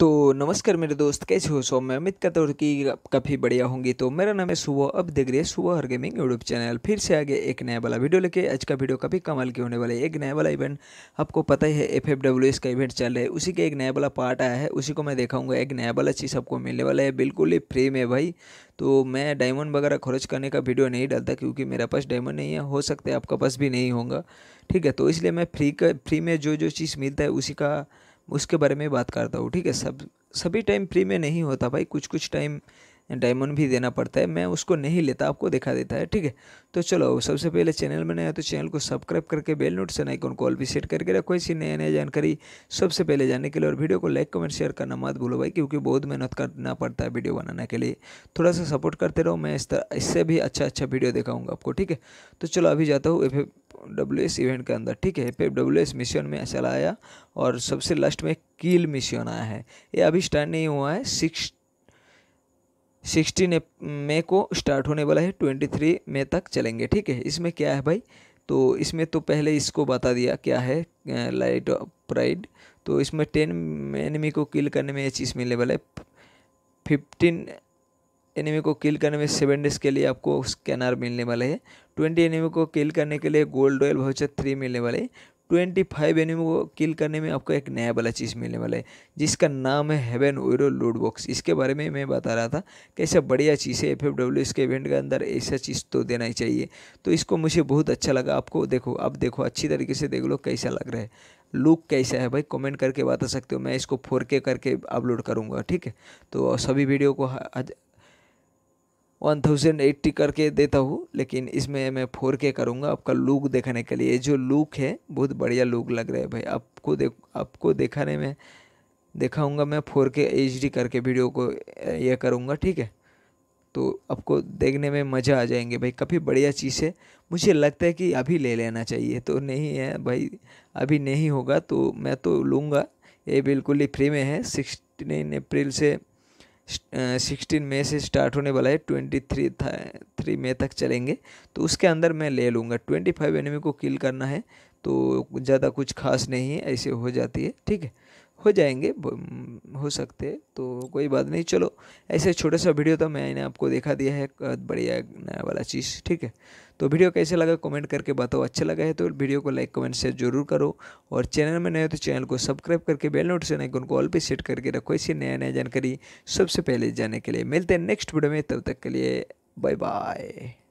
तो नमस्कार मेरे दोस्त कैसे हो सो मैं अमित का की काफ़ी बढ़िया होंगी तो मेरा नाम है सुबह अब देख रहे हैं सुबह हर गेमिंग यूट्यूब चैनल फिर से आगे एक नया वाला वीडियो लेके आज का वीडियो काफ़ी कमाल के होने वाला है एक नया वाला इवेंट आपको पता ही है एफ एफ डब्ल्यू एस का इवेंट चल रहा है उसी का एक नया वाला पार्ट आया है उसी को मैं देखाऊंगा एक नया वाला चीज़ आपको मिलने वाला है बिल्कुल ही फ्री में भाई तो मैं डायमंड वगैरह खर्च करने का वीडियो नहीं डालता क्योंकि मेरे पास डायमंड नहीं है हो सकता है आपका पास भी नहीं होगा ठीक है तो इसलिए मैं फ्री का फ्री में जो जो चीज़ मिलता है उसी का उसके बारे में बात करता हूँ ठीक है सब सभी टाइम फ्री में नहीं होता भाई कुछ कुछ टाइम डायमंड भी देना पड़ता है मैं उसको नहीं लेता आपको दिखा देता है ठीक है तो चलो सबसे पहले चैनल में नया तो चैनल को सब्सक्राइब करके बेल नोटिफिकेशन आइकॉन को कॉल भी सेट करके रखो ऐसी नया नए जानकारी सबसे पहले जानने के लिए और वीडियो को लाइक कमेंट शेयर करना मत भूलो भाई क्योंकि बहुत मेहनत करना पड़ता है वीडियो बनाने के लिए थोड़ा सा सपोर्ट करते रहो मैं इस इससे भी अच्छा अच्छा वीडियो दिखाऊँगा आपको ठीक है तो चलो अभी जाता हूँ एफ एस इवेंट के अंदर ठीक है एफ डब्ल्यू एस मिशन में चला आया और सबसे लास्ट में कील मिशन आया है ये अभी स्टार्ट नहीं हुआ है सिक्स सिक्सटीन मई को स्टार्ट होने वाला है ट्वेंटी थ्री मई तक चलेंगे ठीक है इसमें क्या है भाई तो इसमें तो पहले इसको बता दिया क्या है लाइट प्राइड तो इसमें टेन एनिमी को किल करने में ये चीज़ मिलने वाला है फिफ्टीन एनिमी को किल करने में सेवन डेज के लिए आपको स्कैनर मिलने वाले है ट्वेंटी एनिमी को किल करने के लिए गोल्ड ऑयल वाउचर थ्री मिलने वाले ट्वेंटी फाइव एनिमी को किल करने में आपको एक नया वाला चीज़ मिलने वाला है जिसका नाम है हेवन ओरो लूड बॉक्स इसके बारे में मैं बता रहा था कैसा बढ़िया चीज़ है एफ एफ डब्ल्यू इसके इवेंट के अंदर ऐसा चीज़ तो देना ही चाहिए तो इसको मुझे बहुत अच्छा लगा आपको देखो आप देखो अच्छी तरीके से देख लो कैसा लग रहा है लुक कैसा है भाई कमेंट करके बता सकते हो मैं इसको फोर के करके अपलोड करूँगा ठीक है तो सभी वीडियो को वन थाउजेंड एट्टी करके देता हूँ लेकिन इसमें मैं फोर के करूँगा आपका लुक देखने के लिए जो लुक है बहुत बढ़िया लुक लग रहा है भाई आपको देख आपको देखाने में दिखाऊँगा मैं फोर के एच डी करके वीडियो को यह करूँगा ठीक है तो आपको देखने में मज़ा आ जाएंगे भाई काफ़ी बढ़िया चीज़ है मुझे लगता है कि अभी ले लेना चाहिए तो नहीं है भाई अभी नहीं होगा तो मैं तो लूँगा ये बिल्कुल ही फ्री में है सिक्सटीन अप्रैल से सिक्सटीन मई से स्टार्ट होने वाला है ट्वेंटी थ्री था थ्री मई तक चलेंगे तो उसके अंदर मैं ले लूँगा ट्वेंटी फाइव एनिमी को किल करना है तो ज़्यादा कुछ खास नहीं है ऐसे हो जाती है ठीक है हो जाएंगे हो सकते तो कोई बात नहीं चलो ऐसे छोटा सा वीडियो था तो मैंने आपको देखा दिया है बढ़िया नया वाला चीज़ ठीक है तो वीडियो कैसे लगा कमेंट करके बताओ अच्छा लगा है तो वीडियो को लाइक कमेंट शेयर जरूर करो और चैनल में नए हो तो चैनल को सब्सक्राइब करके बेल नोटिफिकेशन आइकन को ऑल पे सेट करके रखो ऐसी नया नया जानकारी सबसे पहले जाने के लिए मिलते हैं नेक्स्ट वीडियो में तब तक के लिए बाय बाय